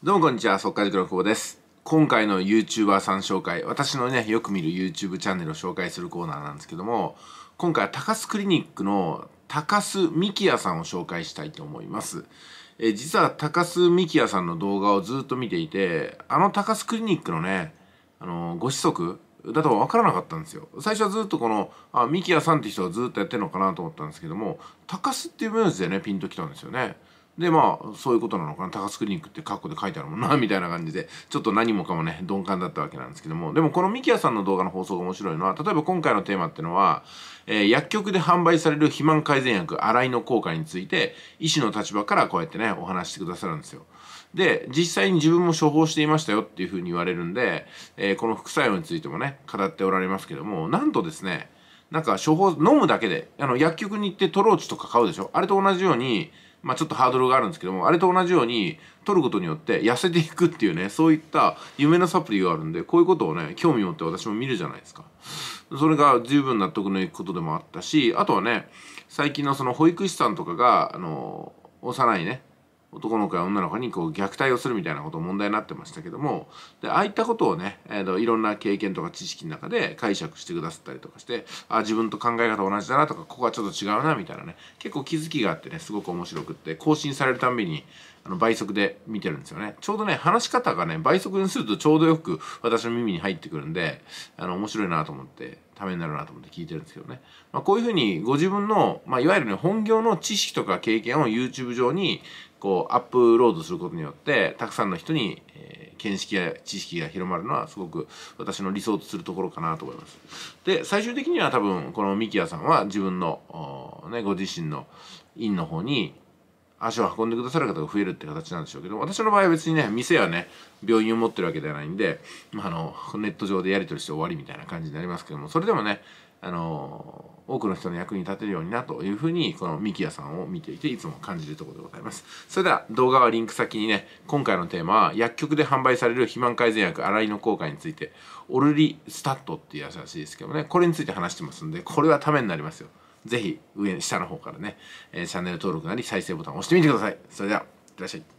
どうもこんにちは、速稼塾の久保です。今回の YouTuber さん紹介、私のね、よく見る YouTube チャンネルを紹介するコーナーなんですけども、今回は高須クリニックの高須幹也さんを紹介したいと思います。え実は高須幹也さんの動画をずっと見ていて、あの高須クリニックのね、あのご子息だと分からなかったんですよ。最初はずっとこの、あ、幹也さんって人がずっとやってるのかなと思ったんですけども、高須っていう名字でね、ピンときたんですよね。でまあそういうことなのかな高須クリニックって括弧で書いてあるもんな みたいな感じでちょっと何もかもね鈍感だったわけなんですけどもでもこのミキヤさんの動画の放送が面白いのは例えば今回のテーマってのは、えー、薬局で販売される肥満改善薬洗いの効果について医師の立場からこうやってねお話してくださるんですよ。で実際に自分も処方していましたよっていうふうに言われるんで、えー、この副作用についてもね語っておられますけどもなんとですねなんか処方、飲むだけで、あの、薬局に行ってトローチとか買うでしょあれと同じように、まあちょっとハードルがあるんですけども、あれと同じように、取ることによって痩せていくっていうね、そういった夢のサプリがあるんで、こういうことをね、興味持って私も見るじゃないですか。それが十分納得のいくことでもあったし、あとはね、最近のその保育士さんとかが、あの、幼いね、男の子や女の子にこう虐待をするみたいなこと問題になってましたけどもでああいったことをね、えーと、いろんな経験とか知識の中で解釈してくださったりとかしてあ自分と考え方同じだなとかここはちょっと違うなみたいなね結構気づきがあってねすごく面白くって更新されるたんびにあの倍速で見てるんですよねちょうどね話し方がね倍速にするとちょうどよく私の耳に入ってくるんであの面白いなと思ってためになるなと思って聞いてるんですけどね、まあ、こういうふうにご自分の、まあ、いわゆるね本業の知識とか経験を YouTube 上にこうアップロードすることによってたくさんの人に、えー、見識や知識が広まるのはすごく私の理想とするところかなと思います。で最終的には多分このミキヤさんは自分の、ね、ご自身の院の方に足を運んでくださる方が増えるって形なんでしょうけど私の場合は別にね店はね病院を持ってるわけではないんで、まあ、あのネット上でやり取りして終わりみたいな感じになりますけどもそれでもねあの多くの人の役に立てるようになというふうにこのミキヤさんを見ていていつも感じるところでございますそれでは動画はリンク先にね今回のテーマは薬局で販売される肥満改善薬洗いの効果についてオルリスタットっていうやつらしいですけどねこれについて話してますんでこれはためになりますよ是非上下の方からね、えー、チャンネル登録なり再生ボタンを押してみてくださいそれではいらっしゃい